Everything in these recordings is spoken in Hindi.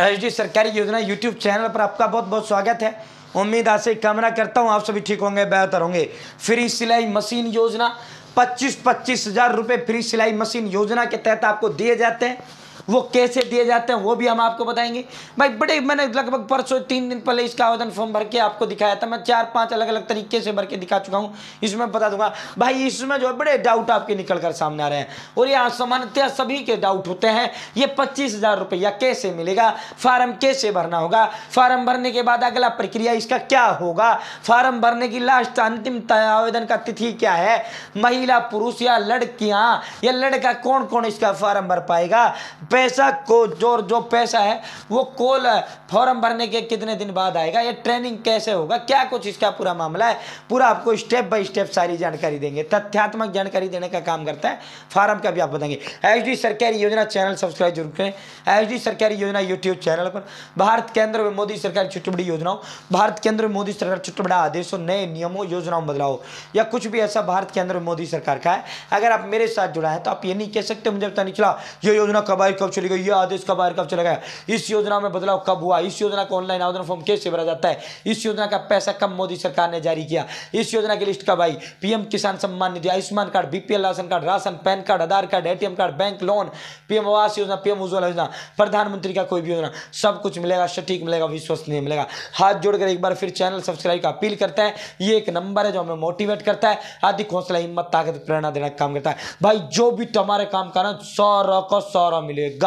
एच सरकारी योजना यूट्यूब चैनल पर आपका बहुत बहुत स्वागत है उम्मीद आपसे कामना करता हूँ आप सभी ठीक होंगे बेहतर होंगे फ्री सिलाई मशीन योजना पच्चीस पच्चीस हज़ार रुपये फ्री सिलाई मशीन योजना के तहत आपको दिए जाते हैं वो कैसे दिए जाते हैं वो भी हम आपको बताएंगे भाई बड़े मैंने लगभग परसों तीन दिन पहले इसका आवेदन फॉर्म भर के आपको दिखाया था मैं चार पांच अलग अलग तरीके से भर के दिखा चुका हूँ इसमें बता दूंगा भाई इसमें जो बड़े डाउट आपके निकल कर सामने आ रहे हैं और ये सामान्यतः सभी के डाउट होते हैं ये पच्चीस हज़ार रुपया कैसे मिलेगा फार्म कैसे भरना होगा फार्म भरने के बाद अगला प्रक्रिया इसका क्या होगा फार्म भरने की लास्ट अंतिम आवेदन का तिथि क्या है महिला पुरुष या लड़कियां या लड़का कौन कौन इसका फार्म भर पाएगा पैसा को जो जो पैसा है वो कोल फॉर्म भरने के कितने दिन बाद आएगा ये ट्रेनिंग कैसे होगा क्या कुछ इसका पूरा मामला है पूरा आपको स्टेप बाय स्टेप सारी जानकारी देंगे तथ्यात्मक जानकारी देने का काम करता है फॉर्म का भी आप बताएंगे एच सरकारी योजना चैनल सब्सक्राइब जरूर करें एच सरकारी योजना यूट्यूब चैनल पर भारत केंद्र में मोदी सरकार छुट्टी बड़ी योजनाओं भारत केंद्र में मोदी सरकार छुट्टी बड़ा आदेशों नए नियमों योजनाओं में बदलाव या कुछ भी ऐसा भारत केंद्र में मोदी सरकार का है अगर आप मेरे साथ जुड़ा है तो आप ये नहीं कह सकते मुझे पता नहीं चला ये योजना कब आई कब चली गई यह आदेश कब आयर कब चला गया इस योजना में बदलाव कब हुआ इस योजना का ऑनलाइन आवेदन फॉर्म कैसे भरा जाता है इस योजना का पैसा कब मोदी सरकार ने जारी किया इस योजना की लिस्ट कब आई PM Kisan Samman Nidhi Ayushman card BPL ration card ration PAN card Aadhaar card ATM card bank loan PM Awas Yojana PM Ujjwala योजना प्रधानमंत्री का कोई भी योजना सब कुछ मिलेगा सटीक मिलेगा विश्वसनीय मिलेगा हाथ जोड़कर एक बार फिर चैनल सब्सक्राइब का अपील करता है ये एक नंबर है जो हमें मोटिवेट करता है आदि हौसला हिम्मत ताकत प्रेरणा देने का काम करता है भाई जो भी तुम्हारे काम करना सौ सौ को सौ मिलेगा ಸಿಗ್ಗ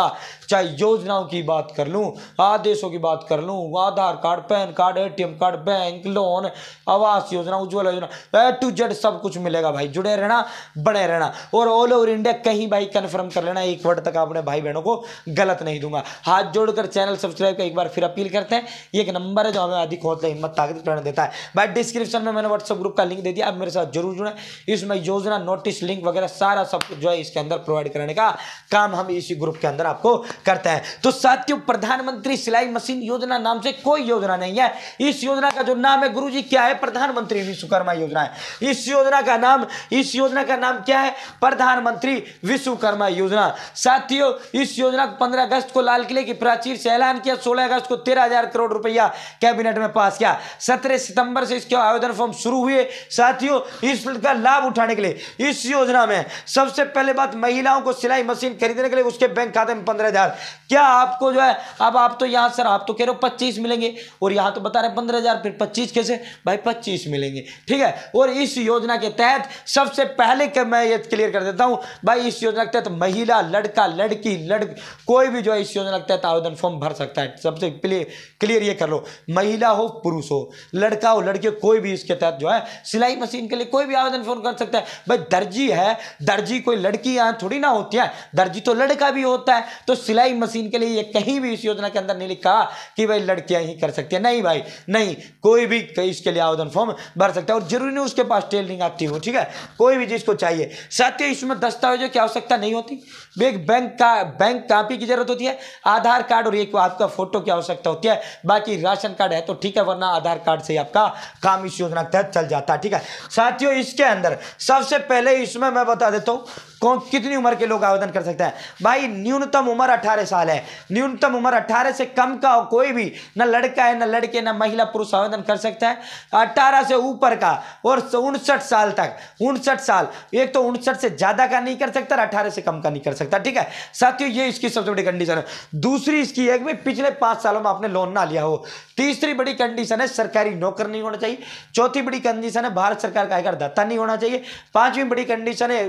चाहे योजनाओं की बात कर लूँ आदेशों की बात कर लूँ Aadhaar card PAN card ATM card bank loan Awas Yojana Ujjwala योजना ए टू जेड सब कुछ मिलेगा भाई जुड़े रहना बने रहना और ऑल ओवर इंडिया कहीं भाई कन्फर्म कर लेना एक वर्ड तक अपने भाई बहनों को गलत नहीं दूंगा हाथ जोड़कर चैनल सब्सक्राइब कर एक बार फिर अपील करते हैं ये एक नंबर है जो हमें अधिक है हिम्मत ताकत प्रेरण देता है भाई डिस्क्रिप्शन में मैंने व्हाट्सअप ग्रुप का लिंक दे दिया आप मेरे साथ जरूर जुड़े इसमें योजना नोटिस लिंक वगैरह सारा सब कुछ जो है इसके अंदर प्रोवाइड करने का काम हम इसी ग्रुप के अंदर आपको करता है तो साथियों प्रधानमंत्री सिलाई मशीन योजना नाम से कोई योजना नहीं है इस योजना का जो नाम है गुरु क्या है प्रधानमंत्री विश्वकर्मा योजना है इस योजना का नाम इस योजना का नाम क्या है प्रधानमंत्री विश्वकर्मा योजना साथियों इस योजना को पंद्रह अगस्त को लाल किले की प्राचीर से ऐलान किया सोलह अगस्त को तेरह हजार करोड़ रुपया कैबिनेट में पास किया सत्रह सितंबर से इसके आवेदन फॉर्म शुरू हुए साथियों इस का लाभ उठाने के लिए इस योजना में सबसे पहले बात महिलाओं को सिलाई मशीन खरीदने के लिए उसके बैंक खाते में पंद्रह हजार क्या आपको जो है अब आप तो यहाँ सर आप तो कह रहे हो पच्चीस मिलेंगे और यहाँ तो बता रहे पंद्रह हजार फिर पच्चीस कैसे भाई पच्चीस मिलेंगे ठीक है और इस योजना के तहत सबसे पहले के मैं ये क्लियर कर देता हूँ भाई इस योजना के तहत महिला लड़का लड़की लड़ कोई भी जो है इस योजना के तहत आवेदन फॉर्म भर सकता है सबसे क्लियर ये कर लो महिला हो पुरुष हो लड़का हो लड़के कोई भी इसके तहत जो है सिलाई मशीन के लिए कोई भी आवेदन फॉर्म कर सकता है भाई दर्जी है दर्जी कोई लड़की यहाँ थोड़ी ना होती है दर्जी तो लड़का भी होता है तो सिलाई सिलाई मशीन के लिए ये कहीं भी इस योजना के अंदर नहीं लिखा कि भाई लड़कियां ही कर सकती हैं नहीं भाई नहीं कोई भी इसके लिए आवेदन फॉर्म भर सकता है और जरूरी नहीं उसके पास ट्रेनिंग आती हो ठीक है कोई भी जिसको चाहिए साथ ही इसमें दस्तावेजों की आवश्यकता नहीं होती एक बैंक का बैंक कापी की जरूरत होती है आधार कार्ड और एक आपका फोटो की आवश्यकता होती है बाकी राशन कार्ड है तो ठीक है वरना आधार कार्ड से आपका काम इस योजना के तहत चल जाता है ठीक है साथियों इसके अंदर सबसे पहले इसमें मैं बता देता हूं कौन कितनी उम्र के लोग आवेदन कर सकते हैं भाई न्यूनतम उम्र अठारह साल है न्यूनतम उम्र अठारह से कम का हो कोई भी ना लड़का है ना लड़के ना महिला पुरुष आवेदन कर सकता है अट्ठारह से ऊपर का और उनसठ साल तक उनसठ साल एक तो उनसठ से ज़्यादा का नहीं कर सकता अठारह से कम का नहीं कर सकता ठीक है साथियों ये इसकी सबसे बड़ी कंडीशन है दूसरी इसकी है कि पिछले पांच सालों में आपने लोन ना लिया हो तीसरी बड़ी कंडीशन है सरकारी नौकर नहीं होना चाहिए चौथी बड़ी कंडीशन है भारत सरकार का आयकर दत्ता नहीं होना चाहिए पांचवी बड़ी कंडीशन है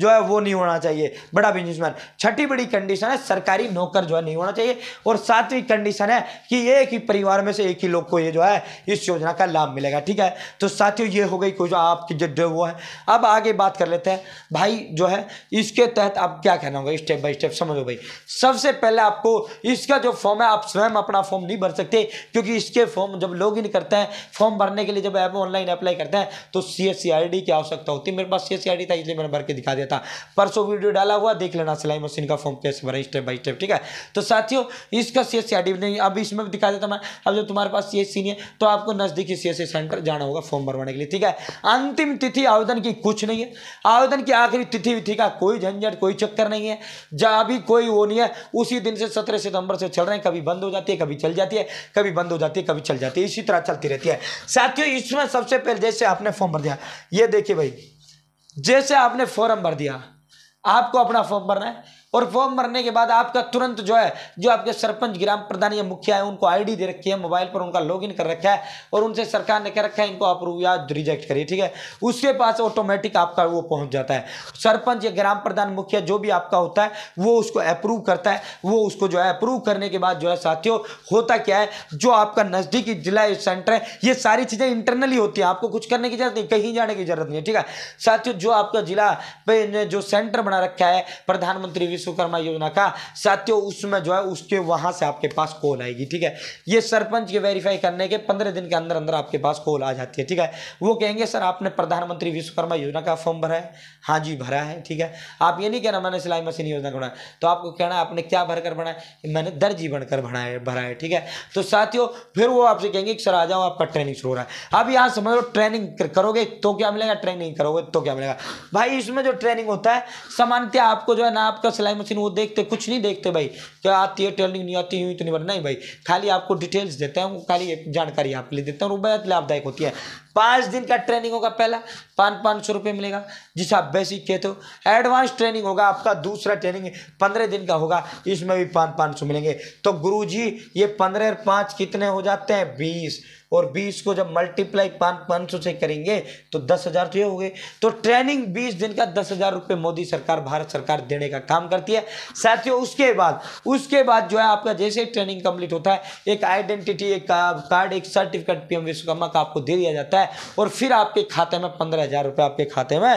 जो है वो नहीं होना चाहिए बड़ा बिजनेसमैन छठी बड़ी कंडीशन है सरकारी नौकर जो है नहीं होना चाहिए और सातवीं कंडीशन है कि एक ही परिवार में से एक ही लोग को ये जो है इस योजना का लाभ मिलेगा ठीक है तो साथियों ये हो गई कुछ आपकी जो वो है अब आगे बात कर लेते हैं भाई जो है इसके तहत आप क्या कहना होगा स्टेप बाय स्टेप समझो भाई सबसे पहले आपको इसका जो फॉर्म है आप स्वयं अपना फॉर्म नहीं भर सकते क्योंकि इसके फॉर्म जब लॉग इन करते हैं फॉर्म भरने के लिए जब ऑनलाइन अप्लाई करते हैं तो C S C I D की आवश्यकता होती है मेरे पास C S C I D था इसलिए मैंने भर के दिखा दिया का परसों वीडियो डाला हुआ देख लेना सिलाई मशीन का फॉर्म कैसे भरा स्टेप बाई स्टेप ठीक है तो साथियों इसका सी एस नहीं अब इसमें भी दिखा देता मैं अब जब तुम्हारे पास सी एस है तो आपको नज़दीकी सी एस सेंटर जाना होगा फॉर्म भरवाने के लिए ठीक है अंतिम तिथि आवेदन की कुछ नहीं है आवेदन की आखिरी तिथि भी ठीक है कोई झंझट कोई चक्कर नहीं है जहाँ अभी कोई वो नहीं है उसी दिन से सत्रह सितंबर से चल रहे हैं कभी बंद हो जाती है कभी चल जाती है कभी बंद हो जाती है कभी चल जाती है इसी तरह चलती रहती है साथियों इसमें सबसे पहले जैसे आपने फॉर्म भर दिया ये देखिए भाई जैसे आपने फॉर्म भर दिया आपको अपना फॉर्म भरना है और फॉर्म भरने के बाद आपका तुरंत जो है जो आपके सरपंच ग्राम प्रधान या मुखिया है उनको आईडी दे रखी है मोबाइल पर उनका लॉगिन कर रखा है और उनसे सरकार ने कह रखा है इनको अप्रूव या रिजेक्ट करिए ठीक है उसके पास ऑटोमेटिक आपका वो पहुंच जाता है सरपंच या ग्राम प्रधान मुखिया जो भी आपका होता है वो उसको अप्रूव करता है वो उसको जो है अप्रूव करने के बाद जो है साथियों होता क्या है जो आपका नज़दीकी जिला सेंटर है ये सारी चीज़ें इंटरनली होती हैं आपको कुछ करने की जरूरत नहीं कहीं जाने की जरूरत नहीं है ठीक है साथियों जो आपका जिला पे जो सेंटर बना रखा है प्रधानमंत्री विश्वकर्मा योजना का साथियों उसमें जो है उसके वहां से आपके पास कॉल आएगी ठीक है ये सरपंच के वेरीफाई करने के पंद्रह दिन के अंदर अंदर आपके पास कॉल आ जाती है ठीक है वो कहेंगे सर आपने प्रधानमंत्री विश्वकर्मा योजना का फॉर्म भरा है हाँ जी भरा है ठीक है आप ये नहीं कहना मैंने सिलाई मशीन योजना बनाया तो आपको कहना है आपने क्या भरकर बनाया मैंने दर्जी बनकर भरा है भरा है ठीक है तो साथियों फिर वो आपसे कहेंगे सर आ जाओ आपका ट्रेनिंग शुरू हो रहा है अब यहाँ समझ लो ट्रेनिंग करोगे तो क्या मिलेगा ट्रेनिंग करोगे तो क्या मिलेगा भाई इसमें जो ट्रेनिंग होता है सामान्यतः आपको जो है ना आपका सिलाई मशीन वो देखते कुछ नहीं देखते भाई क्या आती है टेलरिंग नहीं आती हुई तो नहीं बना नहीं भाई खाली आपको डिटेल्स देते हैं खाली जानकारी आपके लिए देते हैं और वो बहुत लाभदायक होती है पाँच दिन का ट्रेनिंग होगा पहला पाँच पाँच सौ रुपये मिलेगा जिसे आप बेसिक कहते हो एडवांस ट्रेनिंग होगा आपका दूसरा ट्रेनिंग पंद्रह दिन का होगा इसमें भी पाँच पाँच सौ मिलेंगे तो गुरु जी ये पंद्रह और पाँच कितने हो जाते हैं बीस और बीस को जब मल्टीप्लाई पाँच पाँच सौ से करेंगे तो दस हजार तो ये हो गए तो ट्रेनिंग बीस दिन का दस हजार रुपये मोदी सरकार भारत सरकार देने का काम करती है साथियों उसके बाद उसके बाद जो है आपका जैसे ट्रेनिंग कंप्लीट होता है एक आइडेंटिटी एक कार्ड एक सर्टिफिकेट पीएम विश्वकर्मा का आपको दे दिया जाता है और फिर आपके खाते में पंद्रह हजार रुपये आपके खाते में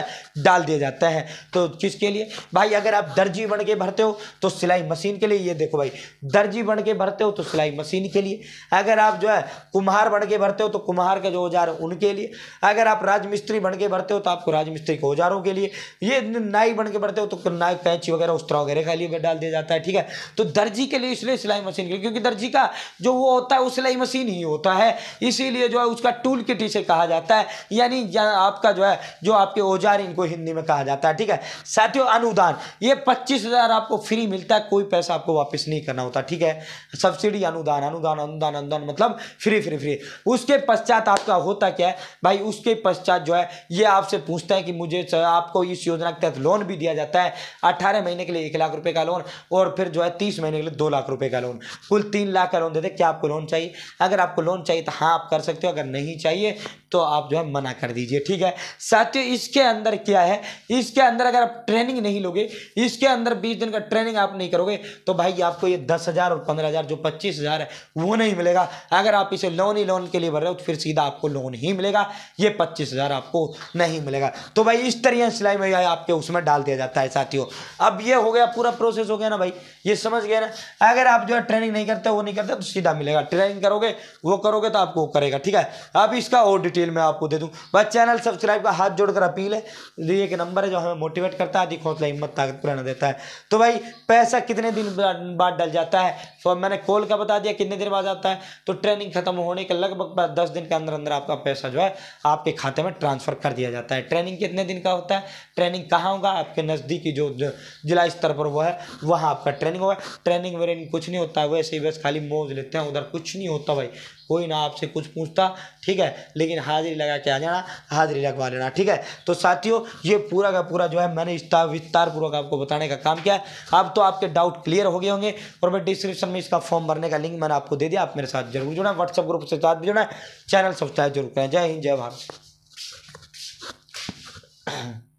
डाल दिया जाता है तो किसके लिए भाई अगर आप दर्जी बन के भरते हो तो सिलाई मशीन के लिए ये देखो भाई दर्जी बन के भरते हो तो सिलाई मशीन के लिए अगर आप जो है कुम्हार बन बन के भरते हो तो कुम्हार के जो औजार हैं उनके लिए अगर आप राजमिस्त्री बन के भरते हो तो आपको राजमिस्त्री के औजारों के लिए ये नाई बन के भरते हो तो नाई कैंची वगैरह उस्तरा वगैरह के लिए डाल दिया जाता है ठीक है तो दर्जी के लिए इसलिए सिलाई मशीन के लिए क्योंकि दर्जी का जो वो होता है वो सिलाई मशीन ही होता है इसीलिए जो है उसका टूल किट इसे कहा जाता है यानी आपका जो है जो आपके औजार इनको हिंदी में कहा जाता है ठीक है साथियों अनुदान ये पच्चीस हज़ार आपको फ्री मिलता है कोई पैसा आपको वापस नहीं करना होता ठीक है सब्सिडी अनुदान अनुदान अनुदान अनुदान मतलब फ्री फ्री फ्री उसके पश्चात आपका होता क्या है भाई उसके पश्चात जो है ये आपसे पूछता है कि मुझे आपको इस योजना के तहत लोन भी दिया जाता है अट्ठारह महीने के लिए एक लाख रुपये का लोन और फिर जो है तीस महीने के लिए दो लाख रुपये का लोन कुल तीन लाख का लोन देते क्या आपको लोन चाहिए अगर आपको लोन चाहिए तो हाँ आप कर सकते हो अगर नहीं चाहिए तो आप जो है मना कर दीजिए ठीक है साथियों इसके अंदर क्या है इसके अंदर अगर आप ट्रेनिंग नहीं लोगे इसके अंदर बीस दिन का ट्रेनिंग आप नहीं करोगे तो भाई आपको ये दस हज़ार और पंद्रह हज़ार जो पच्चीस हज़ार है वो नहीं मिलेगा अगर आप इसे लोन ही लोन काम के लिए भर रहे हो तो फिर सीधा आपको लोन ही मिलेगा ये पच्चीस हज़ार आपको नहीं मिलेगा तो भाई इस तरह सिलाई में आपके उसमें डाल दिया जाता है साथियों अब ये हो गया पूरा प्रोसेस हो गया ना भाई ये समझ गया ना अगर आप जो है ट्रेनिंग नहीं करते वो नहीं करते तो सीधा मिलेगा ट्रेनिंग करोगे वो करोगे तो आपको करेगा ठीक है अब इसका और डिटेल मैं आपको दे दूँ बस चैनल सब्सक्राइब का हाथ जोड़कर अपील है एक नंबर है जो हमें मोटिवेट करता है दिखो हौसला हिम्मत ताकत प्रेरणा देता है तो भाई पैसा कितने दिन बाद डल जाता है तो मैंने कॉल का बता दिया कितने देर बाद आता है तो ट्रेनिंग खत्म होने के लगभग लगभग दस दिन के अंदर अंदर आपका पैसा जो है आपके खाते में ट्रांसफ़र कर दिया जाता है ट्रेनिंग कितने दिन का होता है ट्रेनिंग कहाँ होगा आपके नज़दीकी जो जिला स्तर पर वो है वहाँ आपका ट्रेनिंग होगा ट्रेनिंग वेनिंग कुछ नहीं होता है वैसे ही बस खाली मोज लेते हैं उधर कुछ नहीं होता भाई कोई ना आपसे कुछ पूछता ठीक है लेकिन हाजिरी लगा के आ जाना हाजिरी लगवा लेना ठीक है तो साथियों ये पूरा का पूरा जो है मैंने विस्तार पूर्वक आपको बताने का काम किया है अब तो आपके डाउट क्लियर हो गए होंगे और मैं डिस्क्रिप्शन में इसका फॉर्म भरने का लिंक मैंने आपको दे दिया आप मेरे साथ जरूर जुड़ा व्हाट्सअप ग्रुप से साथ भी है चैनल सब्सक्राइब जरूर करें जय हिंद जय भारत